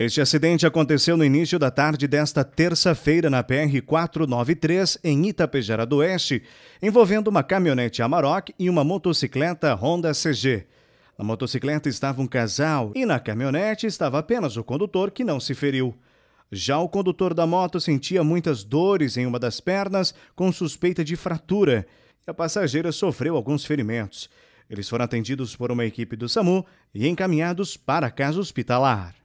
Este acidente aconteceu no início da tarde desta terça-feira na PR-493, em Itapejara do Oeste, envolvendo uma caminhonete Amarok e uma motocicleta Honda CG. Na motocicleta estava um casal e na caminhonete estava apenas o condutor, que não se feriu. Já o condutor da moto sentia muitas dores em uma das pernas, com suspeita de fratura, e a passageira sofreu alguns ferimentos. Eles foram atendidos por uma equipe do SAMU e encaminhados para a casa hospitalar.